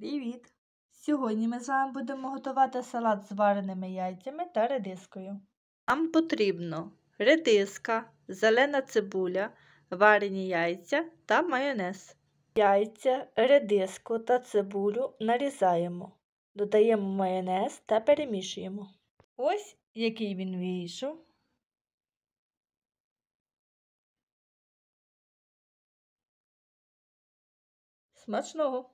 Привіт! Сьогодні ми з вами будемо готувати салат з вареними яйцями та редискою. Нам потрібно редиска, зелена цибуля, варені яйця та майонез. Яйця, редиску та цибулю нарізаємо, додаємо майонез та перемішуємо. Ось який він вийшов. Смачного!